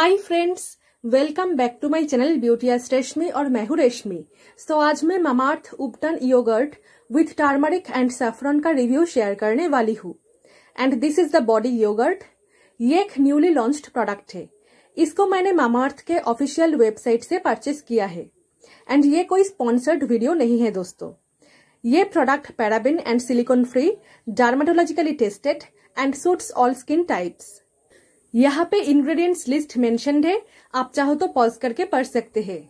hi friends welcome back to my channel beauty Reshmi और मैहू Reshmi so आज मैं Mamaearth ubtan yogurt with turmeric and saffron का रिव्यू शेयर करने वाली हूँ and this is the body yogurt ये एक न्यूली लॉन्च्ड प्रोडक्ट है इसको मैंने ममार्थ के ऑफिशियल वेबसाइट से परचेस किया है एंड ये कोई स्पॉन्सर्ड वीडियो नहीं है दोस्तों ये product paraben and silicone free dermatologically tested and suits all skin types यहाँ पे इंग्रेडिएंट्स लिस्ट मेंशनड है आप चाहो तो पॉज करके पढ़ सकते हैं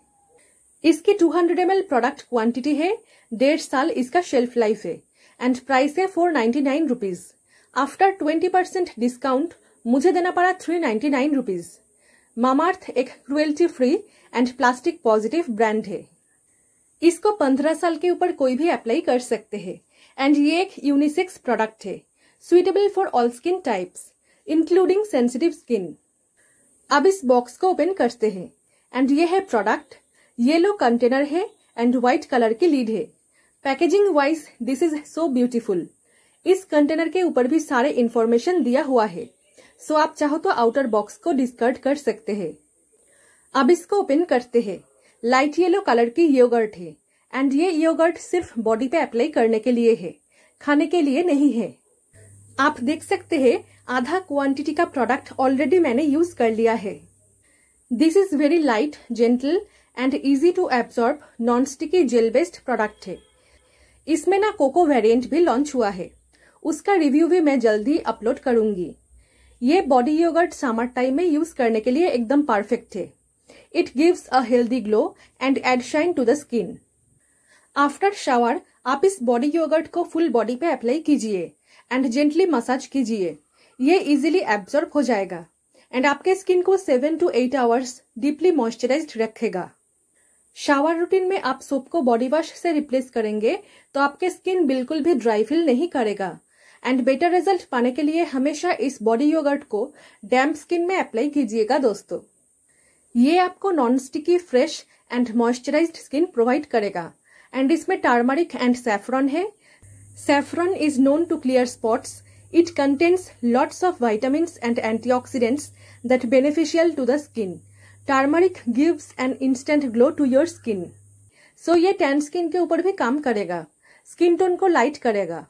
इसकी 200 हंड्रेड प्रोडक्ट क्वांटिटी है डेढ़ साल इसका शेल्फ लाइफ है एंड प्राइस है four ninety after twenty percent discount मुझे देना पड़ा थ्री नाइन्टी नाइन मामार्थ एक cruelty free and plastic positive brand है इसको पंद्रह साल के ऊपर कोई भी अप्लाई कर सकते हैं एंड ये एक यूनिसेक्स प्रोडक्ट है suitable for all skin types including sensitive skin अब इस बॉक्स को ओपन करते हैं एंड ये है प्रोडक्ट येलो कंटेनर है एंड व्हाइट कलर की लीड है packaging wise this is so beautiful इस कंटेनर के ऊपर भी सारे इन्फॉर्मेशन दिया हुआ है सो आप चाहो तो आउटर बॉक्स को डिस्कर्ड कर सकते हैं अब इसको ओपन करते हैं लाइट येलो कलर की योगर्ट है एंड ये योगर्ट सिर्फ बॉडी पे अप्लाई करने के लिए है खाने के लिए नहीं है आप देख सकते हैं आधा क्वांटिटी का प्रोडक्ट ऑलरेडी मैंने यूज कर लिया है this is very light gentle and easy to absorb non sticky gel based product है इसमें ना कोको वेरिएंट भी लॉन्च हुआ है उसका रिव्यू भी मैं जल्दी अपलोड करूंगी ये बॉडी योगर्ट सामर टाइम में यूज करने के लिए एकदम परफेक्ट है it gives a healthy glow and add shine to the skin after shower आप इस बॉडी योगर्ट को फुल बॉडी पे अप्लाई कीजिए एंड जेंटली मसाज कीजिए ये इजीली एब्जॉर्ब हो जाएगा एंड आपके स्किन को seven to eight hours deeply moisturize रखेगा शावर रूटीन में आप सोप को बॉडी वॉश से रिप्लेस करेंगे तो आपके स्किन बिल्कुल भी ड्राई फील नहीं करेगा एंड बेटर रिजल्ट पाने के लिए हमेशा इस बॉडी योगर्ट को डैम्प स्किन में अप्लाई कीजिएगा दोस्तों ये आपको non sticky fresh and moisturized skin provide करेगा एंड इसमें टर्मरिक एंड सेफ्रॉन है saffron is known to clear spots it contains lots of vitamin and antioxidants that beneficial to the skin turmeric gives an instant glow to your skin so ये tan skin के ऊपर भी काम करेगा skin tone को light करेगा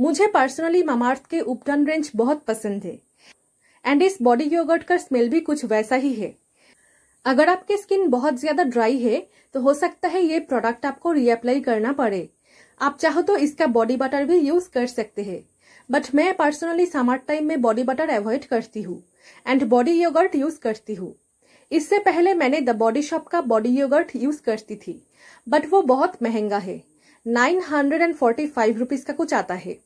मुझे personally Mamaearth के उपटन रेंज बहुत पसंद है एंड इस बॉडी योगर्ट का स्मेल भी कुछ वैसा ही है अगर आपकी स्किन बहुत ज्यादा ड्राई है तो हो सकता है ये प्रोडक्ट आपको रीअप्लाई करना पड़े आप चाहो तो इसका बॉडी बटर भी यूज कर सकते हैं बट मैं पर्सनली समर टाइम में बॉडी बटर अवॉइड करती हूँ एंड बॉडी योगर्ट यूज करती हूँ इससे पहले मैंने द बॉडी शॉप का बॉडी योगर्ट यूज करती थी बट वो बहुत महंगा है nine hundred and forty five rupees का कुछ आता है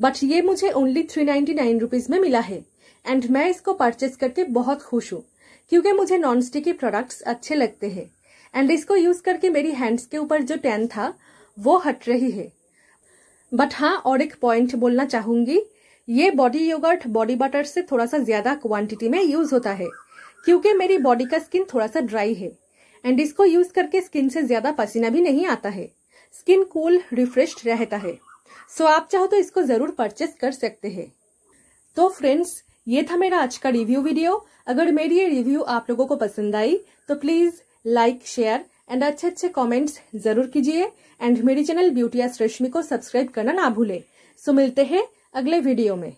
बट ये मुझे only three ninety nine rupees में मिला है एंड मैं इसको परचेज करके बहुत खुश हूँ क्योंकि मुझे नॉन स्टिकी प्रोडक्ट्स अच्छे लगते हैं एंड इसको यूज करके मेरी हैंड्स के ऊपर जो टैन था वो हट रही है बट हाँ और एक पॉइंट बोलना चाहूंगी ये बॉडी योगर्ट बॉडी बटर से थोड़ा सा ज्यादा क्वांटिटी में यूज होता है क्योंकि मेरी बॉडी का स्किन थोड़ा सा ड्राई है एंड इसको यूज करके स्किन से ज्यादा पसीना भी नहीं आता है स्किन कूल रिफ्रेश रहता है सो so, आप चाहो तो इसको जरूर परचेस कर सकते हैं तो फ्रेंड्स ये था मेरा आज का रिव्यू वीडियो अगर मेरी ये रिव्यू आप लोगों को पसंद आई तो प्लीज लाइक शेयर एंड अच्छे अच्छे कमेंट्स जरूर कीजिए एंड मेरी चैनल ब्यूटी एस रश्मि को सब्सक्राइब करना ना भूले सो मिलते हैं अगले वीडियो में